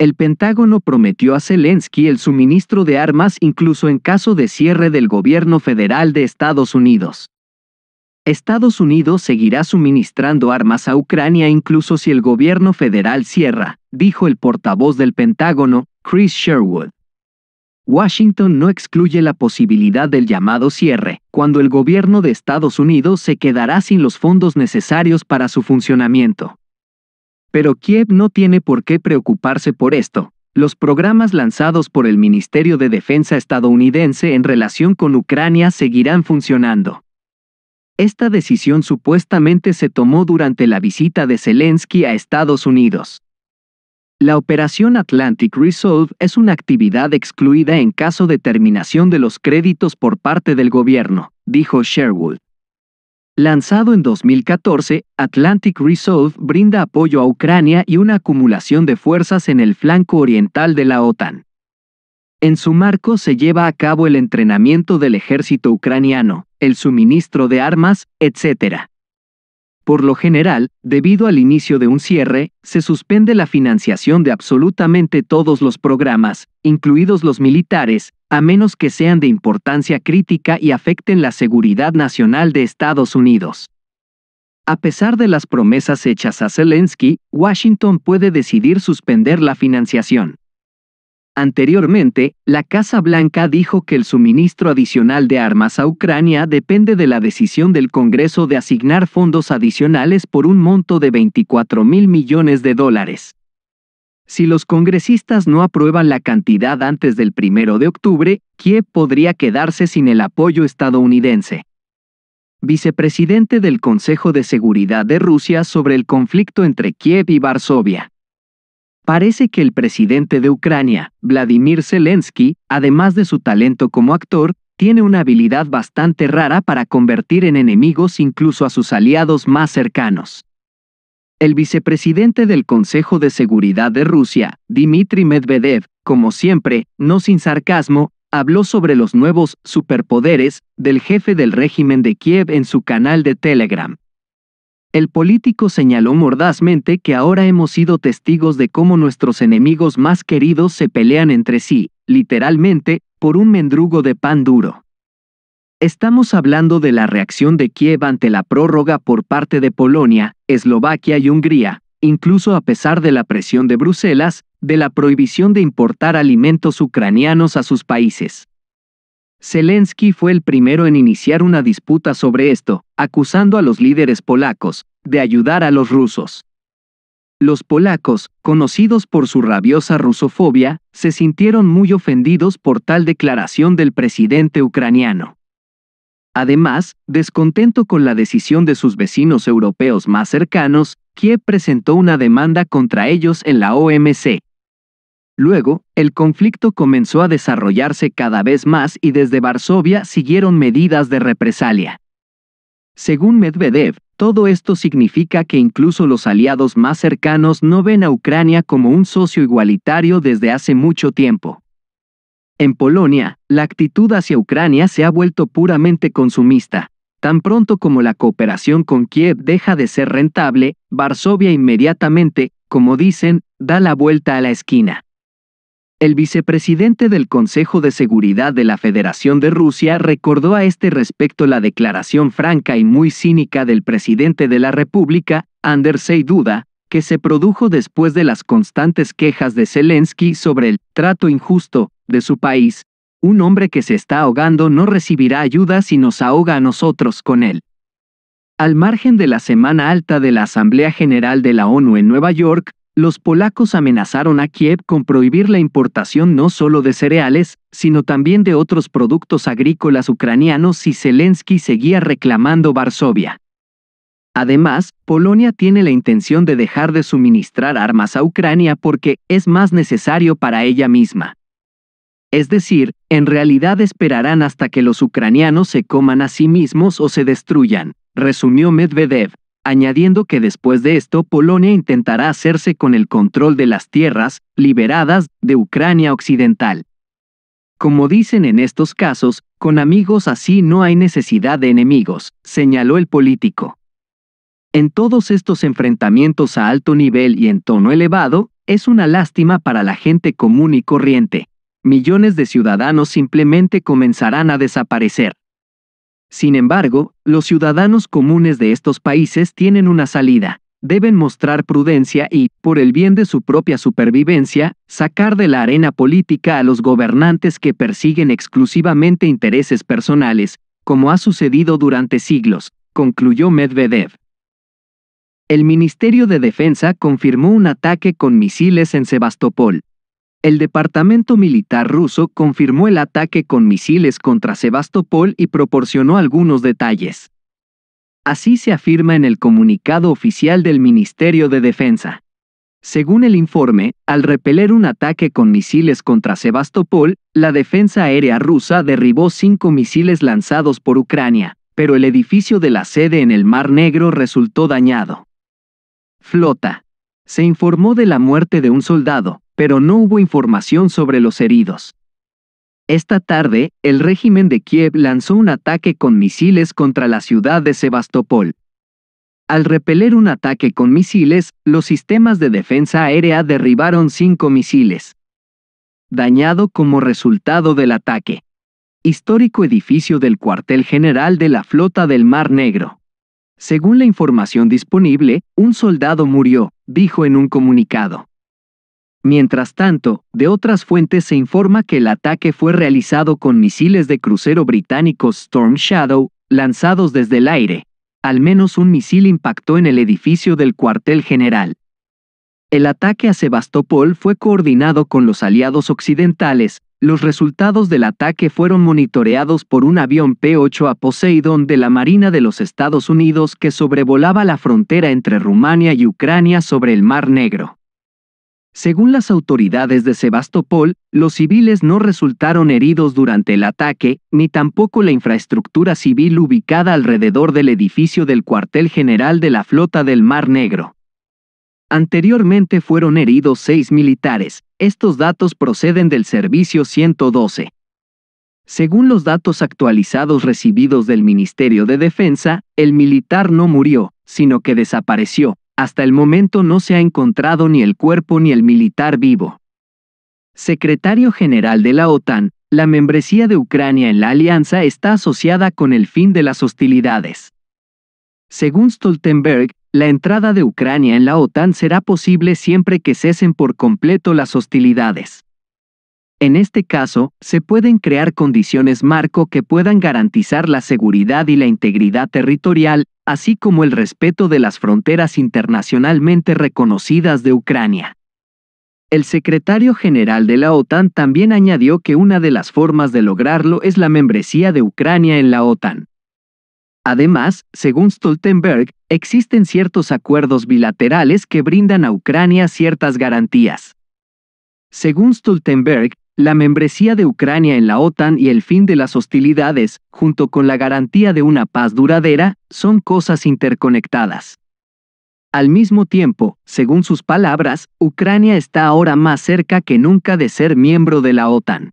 el Pentágono prometió a Zelensky el suministro de armas incluso en caso de cierre del gobierno federal de Estados Unidos. Estados Unidos seguirá suministrando armas a Ucrania incluso si el gobierno federal cierra, dijo el portavoz del Pentágono, Chris Sherwood. Washington no excluye la posibilidad del llamado cierre, cuando el gobierno de Estados Unidos se quedará sin los fondos necesarios para su funcionamiento. Pero Kiev no tiene por qué preocuparse por esto. Los programas lanzados por el Ministerio de Defensa estadounidense en relación con Ucrania seguirán funcionando. Esta decisión supuestamente se tomó durante la visita de Zelensky a Estados Unidos. La operación Atlantic Resolve es una actividad excluida en caso de terminación de los créditos por parte del gobierno, dijo Sherwood. Lanzado en 2014, Atlantic Resolve brinda apoyo a Ucrania y una acumulación de fuerzas en el flanco oriental de la OTAN. En su marco se lleva a cabo el entrenamiento del ejército ucraniano, el suministro de armas, etc. Por lo general, debido al inicio de un cierre, se suspende la financiación de absolutamente todos los programas, incluidos los militares, a menos que sean de importancia crítica y afecten la seguridad nacional de Estados Unidos. A pesar de las promesas hechas a Zelensky, Washington puede decidir suspender la financiación. Anteriormente, la Casa Blanca dijo que el suministro adicional de armas a Ucrania depende de la decisión del Congreso de asignar fondos adicionales por un monto de 24 mil millones de dólares. Si los congresistas no aprueban la cantidad antes del 1 de octubre, Kiev podría quedarse sin el apoyo estadounidense. Vicepresidente del Consejo de Seguridad de Rusia sobre el conflicto entre Kiev y Varsovia. Parece que el presidente de Ucrania, Vladimir Zelensky, además de su talento como actor, tiene una habilidad bastante rara para convertir en enemigos incluso a sus aliados más cercanos. El vicepresidente del Consejo de Seguridad de Rusia, Dmitry Medvedev, como siempre, no sin sarcasmo, habló sobre los nuevos superpoderes del jefe del régimen de Kiev en su canal de Telegram. El político señaló mordazmente que ahora hemos sido testigos de cómo nuestros enemigos más queridos se pelean entre sí, literalmente, por un mendrugo de pan duro. Estamos hablando de la reacción de Kiev ante la prórroga por parte de Polonia, Eslovaquia y Hungría, incluso a pesar de la presión de Bruselas, de la prohibición de importar alimentos ucranianos a sus países. Zelensky fue el primero en iniciar una disputa sobre esto, acusando a los líderes polacos de ayudar a los rusos. Los polacos, conocidos por su rabiosa rusofobia, se sintieron muy ofendidos por tal declaración del presidente ucraniano. Además, descontento con la decisión de sus vecinos europeos más cercanos, Kiev presentó una demanda contra ellos en la OMC. Luego, el conflicto comenzó a desarrollarse cada vez más y desde Varsovia siguieron medidas de represalia. Según Medvedev, todo esto significa que incluso los aliados más cercanos no ven a Ucrania como un socio igualitario desde hace mucho tiempo. En Polonia, la actitud hacia Ucrania se ha vuelto puramente consumista. Tan pronto como la cooperación con Kiev deja de ser rentable, Varsovia inmediatamente, como dicen, da la vuelta a la esquina. El vicepresidente del Consejo de Seguridad de la Federación de Rusia recordó a este respecto la declaración franca y muy cínica del presidente de la República, Andersey Duda, que se produjo después de las constantes quejas de Zelensky sobre el trato injusto de su país, un hombre que se está ahogando no recibirá ayuda si nos ahoga a nosotros con él. Al margen de la semana alta de la Asamblea General de la ONU en Nueva York, los polacos amenazaron a Kiev con prohibir la importación no solo de cereales, sino también de otros productos agrícolas ucranianos si Zelensky seguía reclamando Varsovia. Además, Polonia tiene la intención de dejar de suministrar armas a Ucrania porque es más necesario para ella misma. Es decir, en realidad esperarán hasta que los ucranianos se coman a sí mismos o se destruyan, resumió Medvedev, añadiendo que después de esto Polonia intentará hacerse con el control de las tierras liberadas de Ucrania occidental. Como dicen en estos casos, con amigos así no hay necesidad de enemigos, señaló el político. En todos estos enfrentamientos a alto nivel y en tono elevado, es una lástima para la gente común y corriente, millones de ciudadanos simplemente comenzarán a desaparecer. Sin embargo, los ciudadanos comunes de estos países tienen una salida. Deben mostrar prudencia y, por el bien de su propia supervivencia, sacar de la arena política a los gobernantes que persiguen exclusivamente intereses personales, como ha sucedido durante siglos, concluyó Medvedev. El Ministerio de Defensa confirmó un ataque con misiles en Sebastopol, el departamento militar ruso confirmó el ataque con misiles contra Sebastopol y proporcionó algunos detalles. Así se afirma en el comunicado oficial del Ministerio de Defensa. Según el informe, al repeler un ataque con misiles contra Sebastopol, la defensa aérea rusa derribó cinco misiles lanzados por Ucrania, pero el edificio de la sede en el Mar Negro resultó dañado. Flota. Se informó de la muerte de un soldado, pero no hubo información sobre los heridos. Esta tarde, el régimen de Kiev lanzó un ataque con misiles contra la ciudad de Sebastopol. Al repeler un ataque con misiles, los sistemas de defensa aérea derribaron cinco misiles. Dañado como resultado del ataque. Histórico edificio del cuartel general de la Flota del Mar Negro. Según la información disponible, un soldado murió, dijo en un comunicado. Mientras tanto, de otras fuentes se informa que el ataque fue realizado con misiles de crucero británicos Storm Shadow, lanzados desde el aire. Al menos un misil impactó en el edificio del cuartel general. El ataque a Sebastopol fue coordinado con los aliados occidentales, los resultados del ataque fueron monitoreados por un avión P-8 a Poseidon de la Marina de los Estados Unidos que sobrevolaba la frontera entre Rumania y Ucrania sobre el Mar Negro. Según las autoridades de Sebastopol, los civiles no resultaron heridos durante el ataque, ni tampoco la infraestructura civil ubicada alrededor del edificio del cuartel general de la Flota del Mar Negro. Anteriormente fueron heridos seis militares, estos datos proceden del Servicio 112. Según los datos actualizados recibidos del Ministerio de Defensa, el militar no murió, sino que desapareció, hasta el momento no se ha encontrado ni el cuerpo ni el militar vivo. Secretario General de la OTAN, la membresía de Ucrania en la alianza está asociada con el fin de las hostilidades. Según Stoltenberg, la entrada de Ucrania en la OTAN será posible siempre que cesen por completo las hostilidades. En este caso, se pueden crear condiciones marco que puedan garantizar la seguridad y la integridad territorial, así como el respeto de las fronteras internacionalmente reconocidas de Ucrania. El secretario general de la OTAN también añadió que una de las formas de lograrlo es la membresía de Ucrania en la OTAN. Además, según Stoltenberg, existen ciertos acuerdos bilaterales que brindan a Ucrania ciertas garantías. Según Stoltenberg, la membresía de Ucrania en la OTAN y el fin de las hostilidades, junto con la garantía de una paz duradera, son cosas interconectadas. Al mismo tiempo, según sus palabras, Ucrania está ahora más cerca que nunca de ser miembro de la OTAN.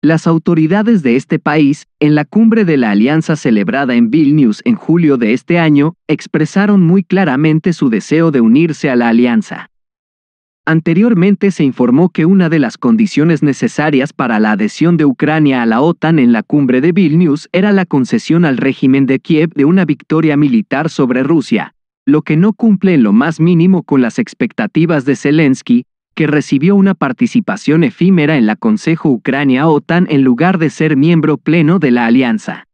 Las autoridades de este país, en la cumbre de la alianza celebrada en Vilnius en julio de este año, expresaron muy claramente su deseo de unirse a la alianza. Anteriormente se informó que una de las condiciones necesarias para la adhesión de Ucrania a la OTAN en la cumbre de Vilnius era la concesión al régimen de Kiev de una victoria militar sobre Rusia, lo que no cumple en lo más mínimo con las expectativas de Zelensky, que recibió una participación efímera en la Consejo Ucrania-OTAN en lugar de ser miembro pleno de la alianza.